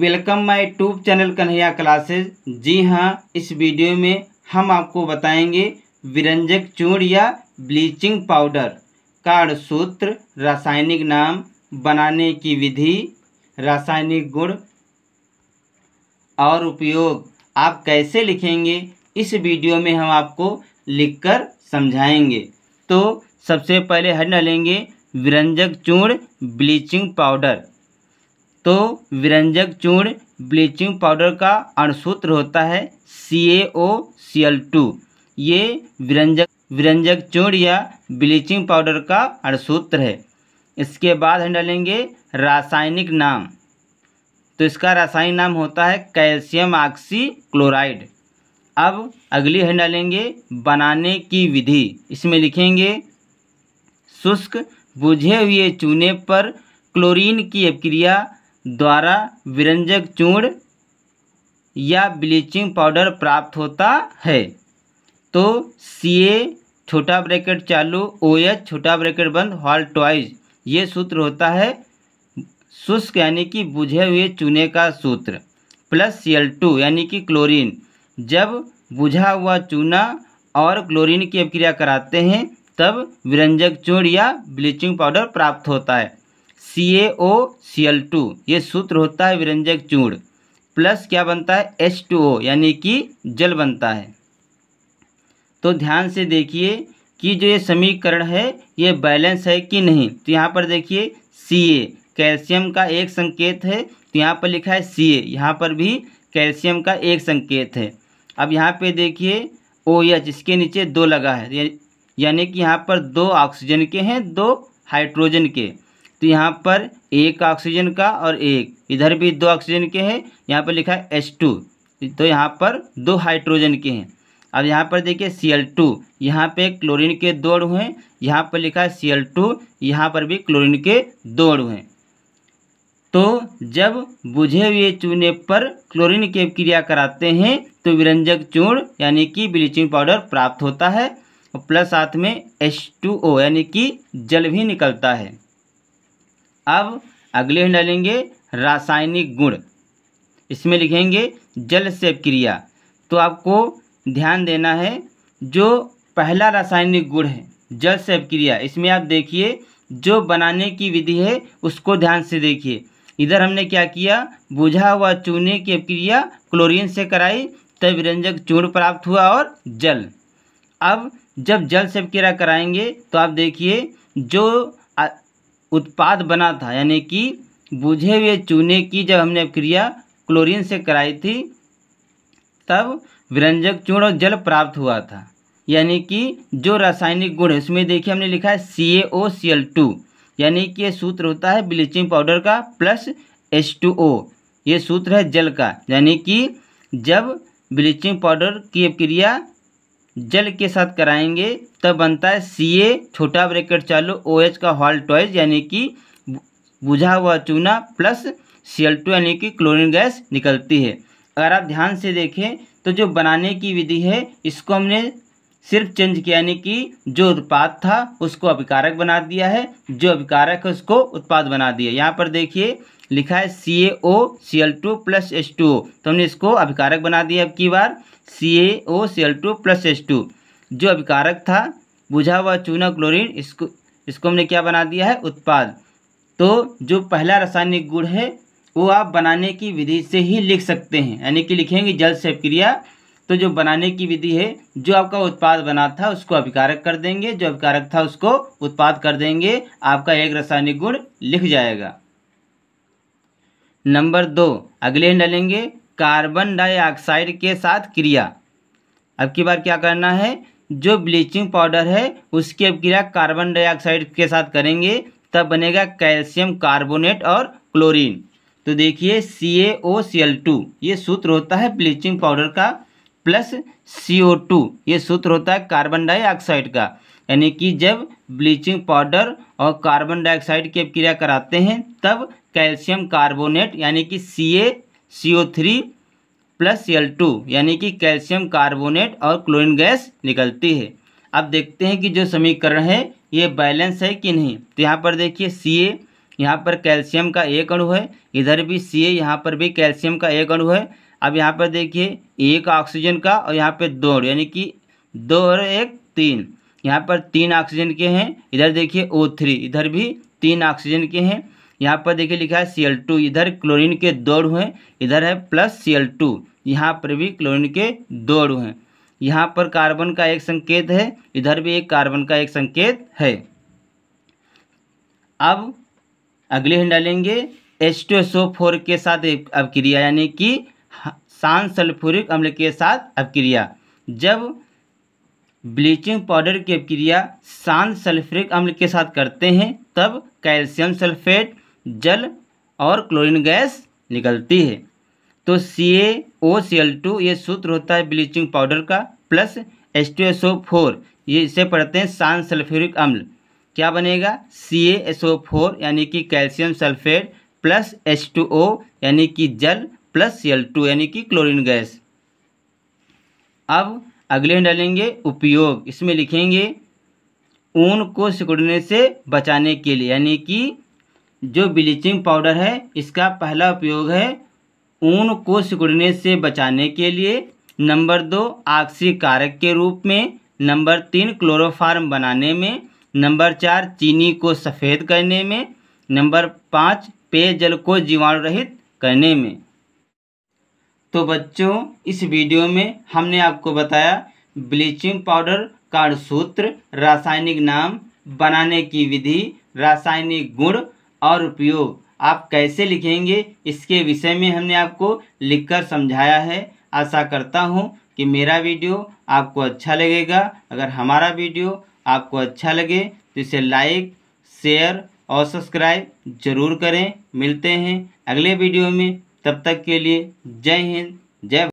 welcome my tube channel Kanhaiya classes जी हाँ इस वीडियो में हम आपको बताएंगे विरंजक चूर्ण या ब्लीचिंग पाउडर सूत्र रासायनिक नाम बनाने की विधि रासायनिक गुण और उपयोग आप कैसे लिखेंगे इस वीडियो में हम आपको लिखकर समझाएंगे तो सबसे पहले हर लेंगे विरंजक चूर्ण ब्लीचिंग पाउडर तो विरंजक चूर्ण ब्लीचिंग पाउडर का अणसूत्र होता है C A O C L to ये विरंजक विरंजक चूर्ण या ब्लीचिंग पाउडर का अणसूत्र है इसके बाद हम डालेंगे रासायनिक नाम तो इसका रासायनिक नाम होता है कैल्शियम ऑक्सी क्लोराइड अब अगली हम डालेंगे बनाने की विधि इसमें लिखेंगे शुष्क बुझे हुए चूने पर क्लोरीन की अभिक्रिया द्वारा विरंजक चूर्ण या ब्लीचिंग पाउडर प्राप्त होता है तो सी ए छोटा ब्रैकेट चालू ओ एच छोटा ब्रैकेट बंद हॉल टॉइज ये सूत्र होता है शुष्क यानी कि बुझे हुए चूने का सूत्र प्लस सी एल टू यानी कि क्लोरीन जब बुझा हुआ चूना और क्लोरीन की अभिक्रिया कराते हैं तब विरंजक चूर्ण या ब्लीचिंग पाउडर प्राप्त होता है C A O C L to ये सूत्र होता है विरंजक चूड़ प्लस क्या बनता है एच टू ओ यानी कि जल बनता है तो ध्यान से देखिए कि जो ये समीकरण है ये बैलेंस है कि नहीं तो यहाँ पर देखिए सी ए कैल्शियम का एक संकेत है तो यहाँ पर लिखा है सी ए यहाँ पर भी कैल्शियम का एक संकेत है अब यहाँ पे देखिए ओ एच इसके नीचे दो लगा है यानी कि यहाँ पर दो ऑक्सीजन के हैं दो हाइड्रोजन के तो यहाँ पर एक ऑक्सीजन का और एक इधर भी दो ऑक्सीजन के हैं यहाँ पर लिखा है एच टू तो यहाँ पर दो हाइड्रोजन के हैं अब यहाँ पर देखिए सी एल टू यहाँ पर क्लोरीन के दो अणु हैं यहाँ पर लिखा है सी एल टू यहाँ पर भी क्लोरीन के दो अणु हैं तो जब बुझे हुए चूने पर क्लोरीन की क्रिया कराते हैं तो विरंजक चूर्ण यानी कि ब्लीचिंग पाउडर प्राप्त होता है प्लस साथ में एच टू ओ यानी कि जल भी निकलता है अब अगले हम डालेंगे रासायनिक गुण इसमें लिखेंगे जल सेव क्रिया तो आपको ध्यान देना है जो पहला रासायनिक गुण है जल सेव क्रिया इसमें आप देखिए जो बनाने की विधि है उसको ध्यान से देखिए इधर हमने क्या किया बुझा हुआ चूने की क्रिया क्लोरीन से कराई तब व्यंजक चूर्ण प्राप्त हुआ और जल अब जब जल सेव क्रिया कराएंगे तो आप देखिए जो उत्पाद बना था यानी कि बुझे हुए चूने की जब हमने क्रिया क्लोरीन से कराई थी तब विरंजक चूर्ण और जल प्राप्त हुआ था यानी कि जो रासायनिक गुण है उसमें देखिए हमने लिखा है C A O C L two यानी कि ये सूत्र होता है ब्लीचिंग पाउडर का प्लस एच टू ओ ये सूत्र है जल का यानी कि जब ब्लीचिंग पाउडर की क्रिया जल के साथ कराएंगे तब बनता है सी ए छोटा ब्रैकेट चालू ओ OH एच का हॉल टॉयज यानी कि बुझा हुआ चूना प्लस सी एल टू यानी कि क्लोरीन गैस निकलती है अगर आप ध्यान से देखें तो जो बनाने की विधि है इसको हमने सिर्फ चेंज किया यानी कि जो उत्पाद था उसको अभिकारक बना दिया है जो अभिकारक है उसको उत्पाद बना दिया यहाँ पर देखिए लिखा है C A O C L two plus H two O तो हमने इसको अभिकारक बना दिया अब की बार C A O C L two plus H two जो अभिकारक था बुझा हुआ चूना क्लोरीन इसको इसको हमने क्या बना दिया है उत्पाद तो जो पहला रासायनिक गुण है वो आप बनाने की विधि से ही लिख सकते हैं यानी कि लिखेंगे जल से क्रिया तो जो बनाने की विधि है जो आपका उत्पाद बना था उसको अभिकारक कर देंगे जो अभिकारक था उसको उत्पाद कर देंगे आपका एक रासायनिक गुण लिख जाएगा नंबर दो अगले डालेंगे कार्बन डाइऑक्साइड के साथ क्रिया अब की बार क्या करना है जो ब्लीचिंग पाउडर है उसकी अब क्रिया कार्बन डाइऑक्साइड के साथ करेंगे तब बनेगा कैल्शियम कार्बोनेट और क्लोरीन तो देखिए सी A O C L to ये सूत्र होता है ब्लीचिंग पाउडर का प्लस सी ओ टू ये सूत्र होता है कार्बन डाइऑक्साइड का यानी कि जब ब्लीचिंग पाउडर और कार्बन डाइऑक्साइड की क्रिया कराते हैं तब कैल्शियम कार्बोनेट यानी कि C A C O three plus C L two यानी कि कैल्शियम कार्बोनेट और क्लोरीन गैस निकलती है अब देखते हैं कि जो समीकरण है ये बैलेंस है कि नहीं तो यहाँ पर देखिए सी ए यहाँ पर कैल्शियम का एक अणु है इधर भी सी ए यहाँ पर भी कैल्शियम का एक अणु है अब यहाँ पर देखिए एक ऑक्सीजन का और यहाँ पर दो यानी कि दो और एक तीन यहाँ पर तीन ऑक्सीजन के हैं इधर देखिए ओ थ्री इधर भी तीन ऑक्सीजन के हैं यहाँ पर देखिए लिखा है सी एल टू इधर क्लोरीन के दो हुए हैं इधर है प्लस सी एल टू यहाँ पर भी क्लोरीन के दो हुए हैं यहाँ पर कार्बन का एक संकेत है इधर भी एक कार्बन का एक संकेत है अब अगले हम डालेंगे H two S O four के साथ अपक्रिया यानी कि सान हाँ-, सल्फ्यूरिक अम्ल के साथ अपक्रिया जब ब्लीचिंग पाउडर की अपक्रिया सान सल्फ्यूरिक अम्ल के साथ करते हैं तब कैल्शियम सल्फेट जल और क्लोरीन गैस निकलती है तो सी A O C L to ये सूत्र होता है ब्लीचिंग पाउडर का plus H two S O four ये इसे पढ़ते हैं सान सल्फ्यूरिक अम्ल क्या बनेगा सी ए एस ओ फोर यानी कि calcium sulphate plus H two O यानी कि जल प्लस सी एल टू यानी कि क्लोरीन गैस अब अगले में डालेंगे उपयोग इसमें लिखेंगे ऊन को सिकुड़ने से बचाने के लिए यानी कि जो ब्लीचिंग पाउडर है इसका पहला उपयोग है ऊन को सिकुड़ने से बचाने के लिए नंबर दो आक्सी कारक के रूप में नंबर तीन क्लोरोफार्म बनाने में नंबर चार चीनी को सफ़ेद करने में नंबर पाँच पेयजल को जीवाणु रहित करने में तो बच्चों इस वीडियो में हमने आपको बताया ब्लीचिंग पाउडर का सूत्र रासायनिक नाम बनाने की विधि रासायनिक गुण और उपयोग आप कैसे लिखेंगे इसके विषय में हमने आपको लिखकर समझाया है आशा करता हूँ कि मेरा वीडियो आपको अच्छा लगेगा अगर हमारा वीडियो आपको अच्छा लगे तो इसे लाइक शेयर और सब्सक्राइब जरूर करें मिलते हैं अगले वीडियो में तब तक के लिए जय हिंद जय